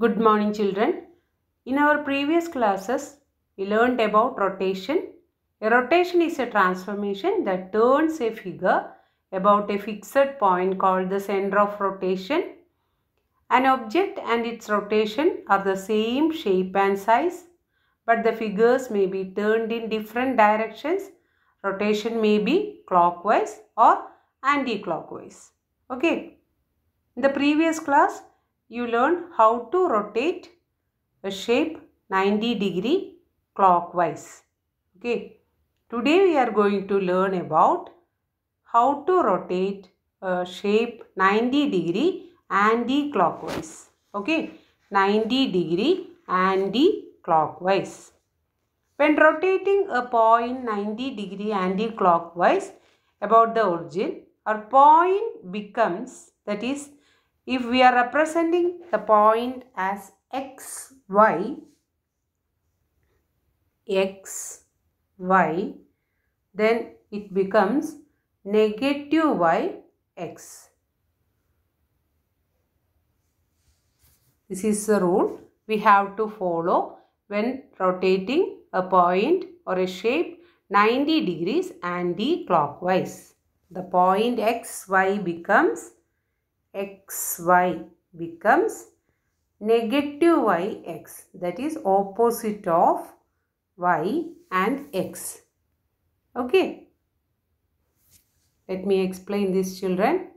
Good morning children. In our previous classes, we learned about rotation. A rotation is a transformation that turns a figure about a fixed point called the center of rotation. An object and its rotation are the same shape and size, but the figures may be turned in different directions. Rotation may be clockwise or anti-clockwise. Okay. In the previous class, you learn how to rotate a shape 90 degree clockwise. Okay. Today we are going to learn about how to rotate a shape 90 degree anti-clockwise. Okay. 90 degree anti-clockwise. When rotating a point 90 degree anti-clockwise about the origin, our point becomes that is if we are representing the point as x, y, x, y, then it becomes negative y, x. This is the rule we have to follow when rotating a point or a shape 90 degrees anti-clockwise. The point x, y becomes xy becomes negative yx that is opposite of y and x. Okay. Let me explain this children.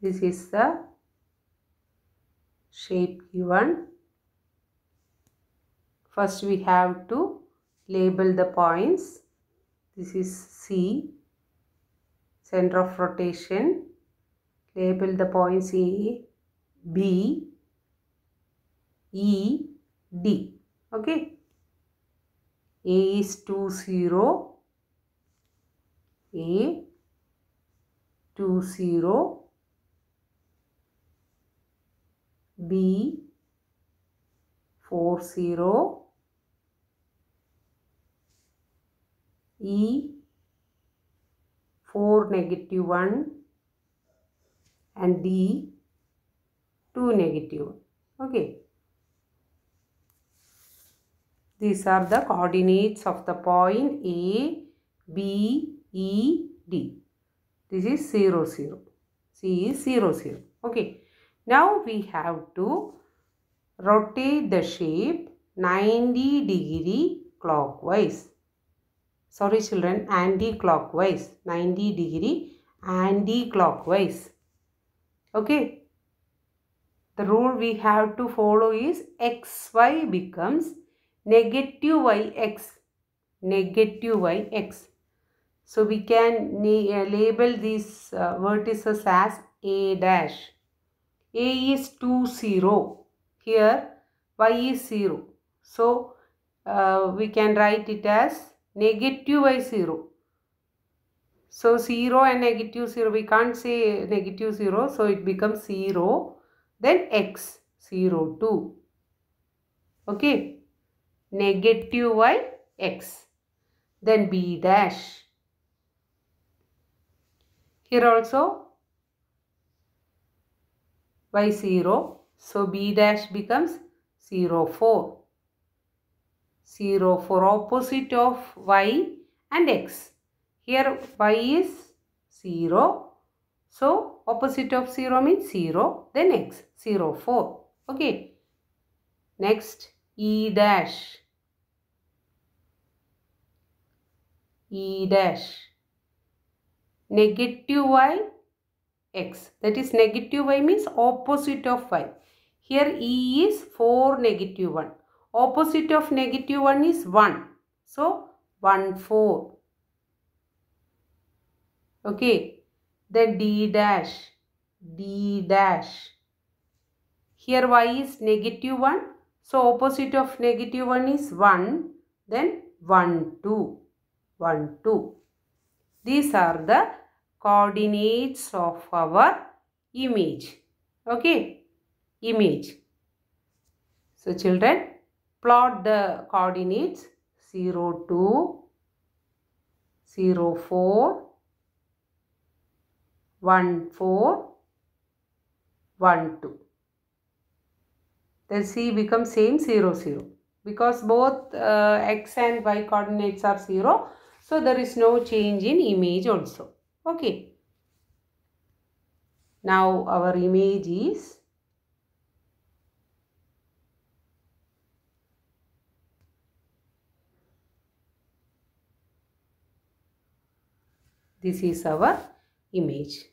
This is the shape given. First we have to label the points. This is C, center of rotation. Label the points A, B, E, D. Okay. A is 2, 0. A, 2, 0. B four zero E four negative one and D two negative okay these are the coordinates of the point A B E D this is 0 0 C is 0 0 okay now we have to rotate the shape 90 degree clockwise. Sorry children, anti-clockwise. 90 degree anti-clockwise. Okay. The rule we have to follow is xy becomes negative yx. Negative yx. So we can label these uh, vertices as a dash a is 2, 0. Here y is 0. So, uh, we can write it as negative y 0. So, 0 and negative 0, we can't say negative 0. So, it becomes 0. Then x, 0, 2. Okay. Negative y, x. Then b dash. Here also by 0. So B dash becomes 0, 4. 0 for opposite of y and x. Here y is 0. So opposite of 0 means 0. Then x 0, 4. Okay. Next E dash. E dash. Negative y x that is negative y means opposite of y here e is 4 negative 1 opposite of negative 1 is 1 so 1 4 okay then d dash d dash here y is negative 1 so opposite of negative 1 is 1 then 1 2 1 2 these are the coordinates of our image. Okay, image. So children, plot the coordinates 0, 2, 0, 4, 1, 4, 1, 2. Then C becomes same 0, 0. Because both uh, X and Y coordinates are 0. So there is no change in image also. Okay. Now our image is this is our image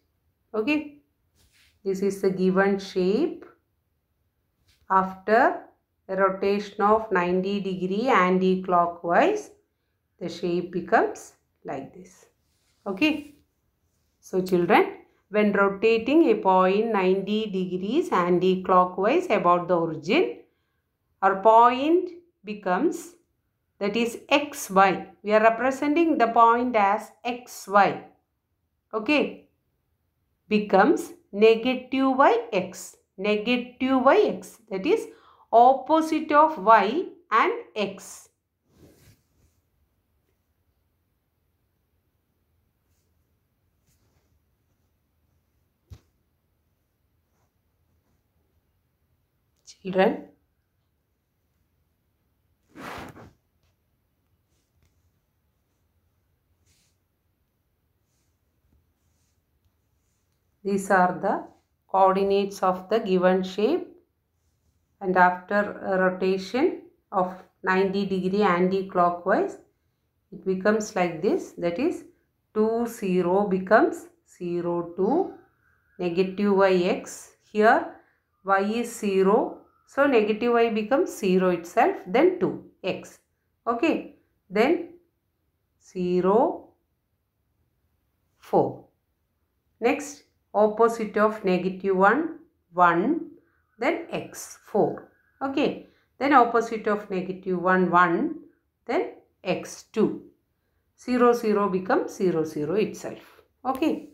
okay this is the given shape after a rotation of 90 degree anti-clockwise the shape becomes like this okay so children, when rotating a point 90 degrees anti-clockwise about the origin, our point becomes that is xy. We are representing the point as xy. Okay. Becomes negative y x, Negative y x. That is opposite of y and x. children. These are the coordinates of the given shape and after rotation of 90 degree anti-clockwise it becomes like this that is 2 0 becomes 0 2 negative y x here y is 0 so negative y becomes 0 itself then 2x. Okay. Then 0, 4. Next opposite of negative 1, 1 then x 4. Okay. Then opposite of negative 1, 1 then x 2. 0, 0 becomes 0, 0 itself. Okay.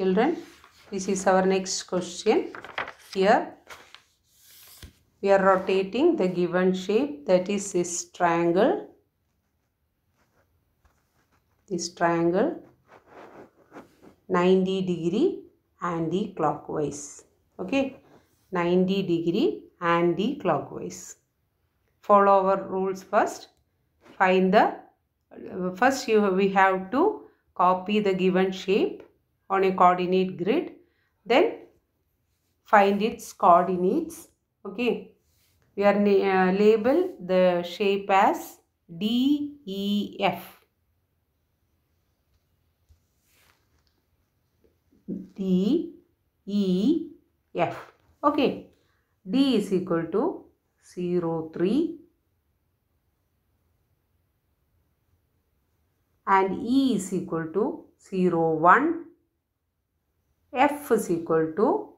Children, this is our next question. Here, we are rotating the given shape that is this triangle. This triangle 90 degree anti-clockwise. Okay, 90 degree anti-clockwise. Follow our rules first. Find the, uh, first you, we have to copy the given shape on a coordinate grid then find its coordinates okay we are uh, label the shape as DEF D E F okay D is equal to 0 3 and E is equal to 0 1 f is equal to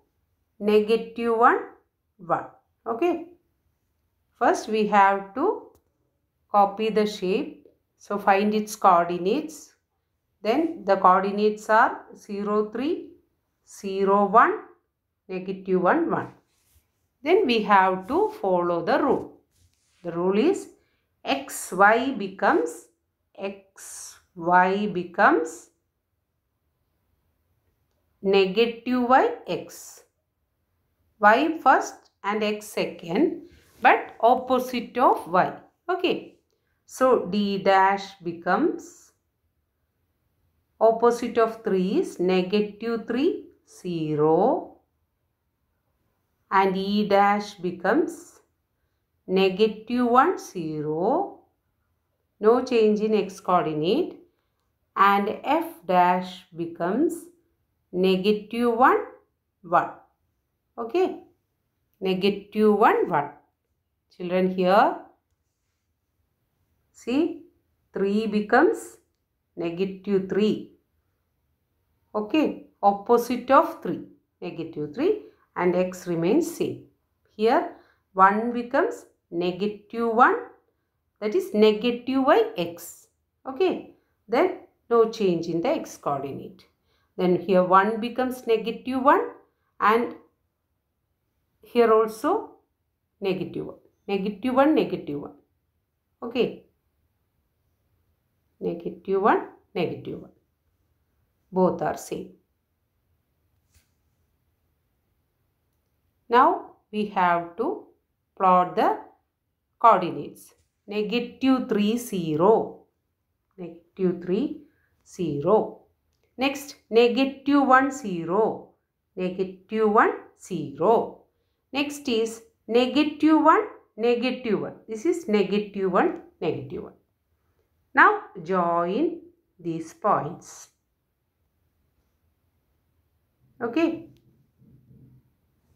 negative 1 1 okay first we have to copy the shape so find its coordinates then the coordinates are 0 3 0 1 negative 1 1 then we have to follow the rule the rule is xy becomes xy becomes negative y x y first and x second but opposite of y. Okay. So d dash becomes opposite of 3 is negative 3 0 and e dash becomes negative 1 0 no change in x coordinate and f dash becomes negative 1 1 okay negative 1 1 children here see 3 becomes negative 3 okay opposite of 3 negative 3 and x remains same here 1 becomes negative 1 that is negative by x okay then no change in the x coordinate then here 1 becomes negative 1 and here also negative 1. Negative 1, negative 1. Okay. Negative 1, negative 1. Both are same. Now we have to plot the coordinates. Negative 3, 0. Negative 3, 0. Next, negative 1, 0. Negative 1, 0. Next is negative 1, negative 1. This is negative 1, negative 1. Now, join these points. Okay.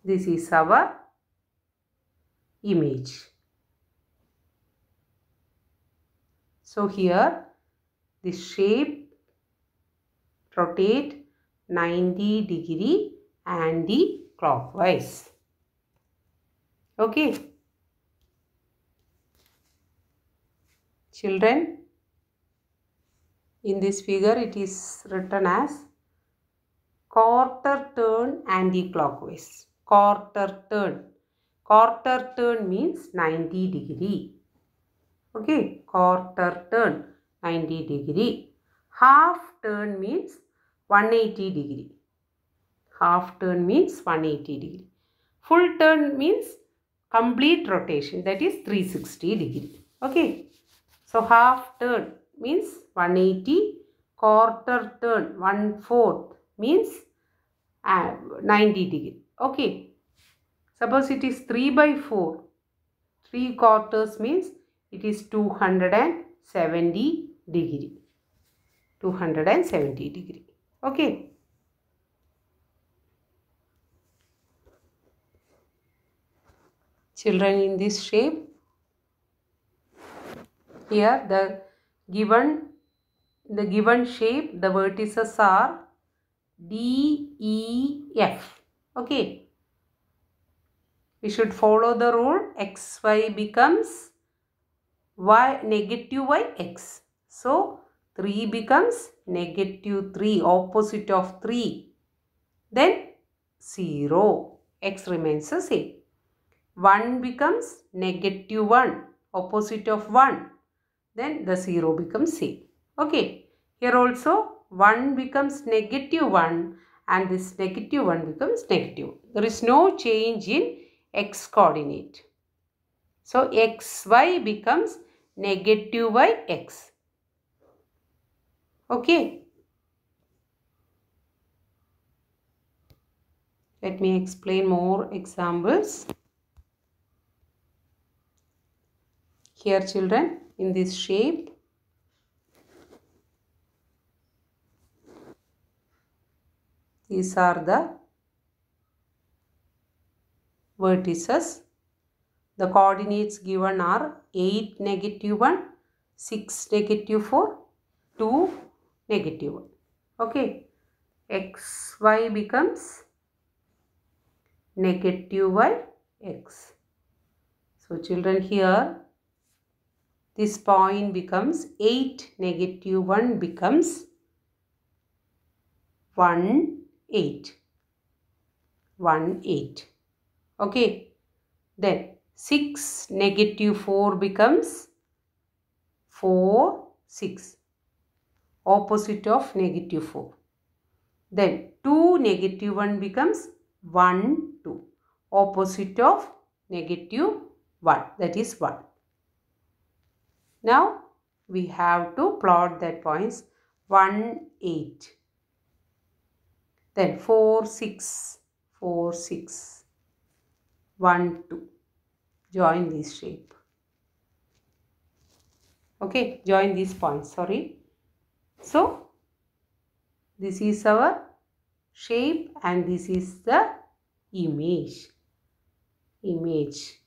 This is our image. So, here the shape rotate 90 degree anti-clockwise. Okay. Children, in this figure it is written as quarter turn anti-clockwise. Quarter turn. Quarter turn means 90 degree. Okay, quarter turn 90 degree. Half turn means 180 degree. Half turn means 180 degree. Full turn means complete rotation that is 360 degree. Okay. So half turn means 180, quarter turn one fourth means uh, 90 degree. Okay. Suppose it is 3 by 4. 3 quarters means it is 270 degree. 270 degree. Okay. Children in this shape. Here the given the given shape the vertices are D, E, F. Okay. We should follow the rule x y becomes y negative y x. So 3 becomes negative 3, opposite of 3. Then 0, x remains the same. 1 becomes negative 1, opposite of 1. Then the 0 becomes same. Okay, here also 1 becomes negative 1 and this negative 1 becomes negative. There is no change in x coordinate. So, xy becomes negative y x okay let me explain more examples here children in this shape these are the vertices the coordinates given are 8 negative 1 6 negative 4 2 negative 1. Okay. xy becomes negative y x. So children here this point becomes 8 negative 1 becomes 1 8 1 8 okay then 6 negative 4 becomes 4 6 opposite of negative 4. Then 2 negative 1 becomes 1 2 opposite of negative 1 that is 1. Now we have to plot that points 1 8 then 4 6 4 6 1 2 join this shape okay join these points sorry so, this is our shape and this is the image. Image.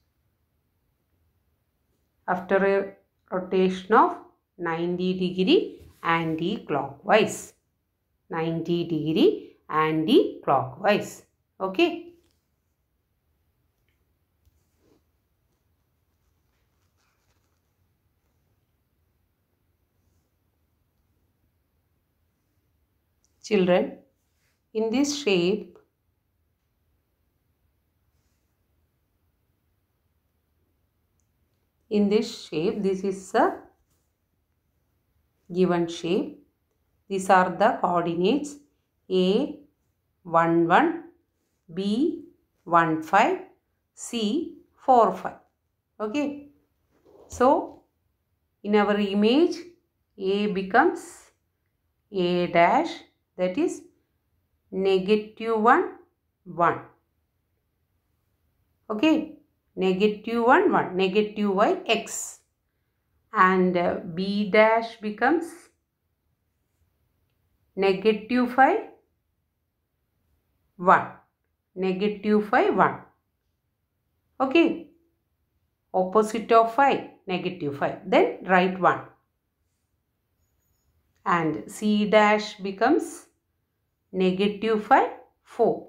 After a rotation of 90 degree anti-clockwise. 90 degree anti-clockwise. Okay. Children, in this shape, in this shape, this is the given shape. These are the coordinates A, 1, 1, B, 1, 5, C, 4, 5. Okay. So, in our image, A becomes A dash that is negative 1 1 okay negative 1 1 negative y x and uh, b dash becomes negative 5 1 negative 5 1 okay opposite of 5 negative 5 then right 1 and c dash becomes negative 5, 4.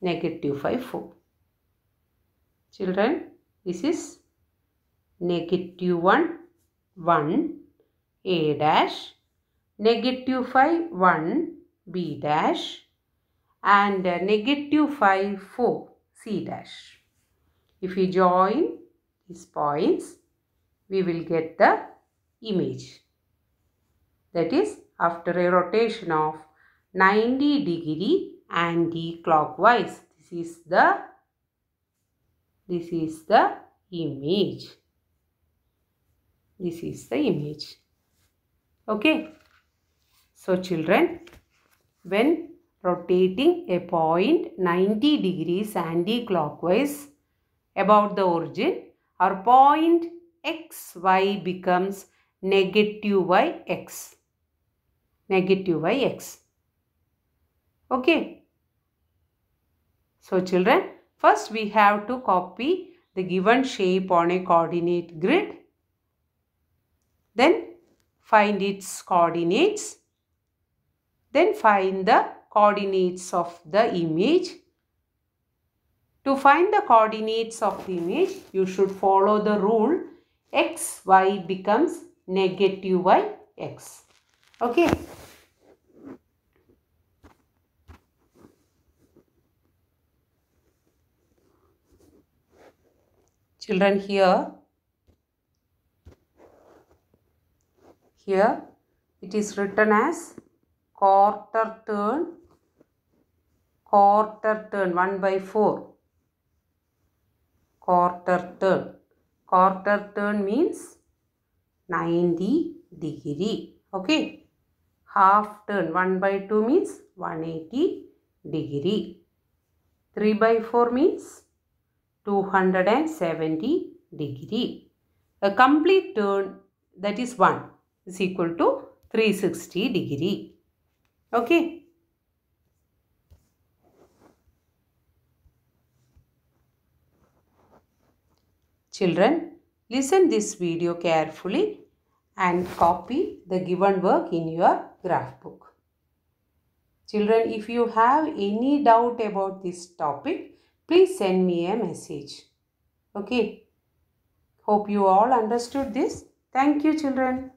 Negative 5, 4. Children, this is negative 1, 1, A dash, negative 5, 1, B dash and uh, negative 5, 4, C dash. If we join these points, we will get the image. That is after a rotation of 90 degree anti-clockwise. This is the this is the image. This is the image. Okay. So children, when rotating a point 90 degrees anti-clockwise about the origin, our point xy becomes negative y x negative by x. Okay. So children, first we have to copy the given shape on a coordinate grid. Then find its coordinates. Then find the coordinates of the image. To find the coordinates of the image, you should follow the rule x, y becomes negative y, x. Okay. children here here it is written as quarter turn quarter turn 1 by 4 quarter turn quarter turn means 90 degree okay half turn 1 by 2 means 180 degree 3 by 4 means 270 degree. A complete turn that is 1 is equal to 360 degree. Okay. Children, listen this video carefully and copy the given work in your graph book. Children, if you have any doubt about this topic, please send me a message. Okay. Hope you all understood this. Thank you children.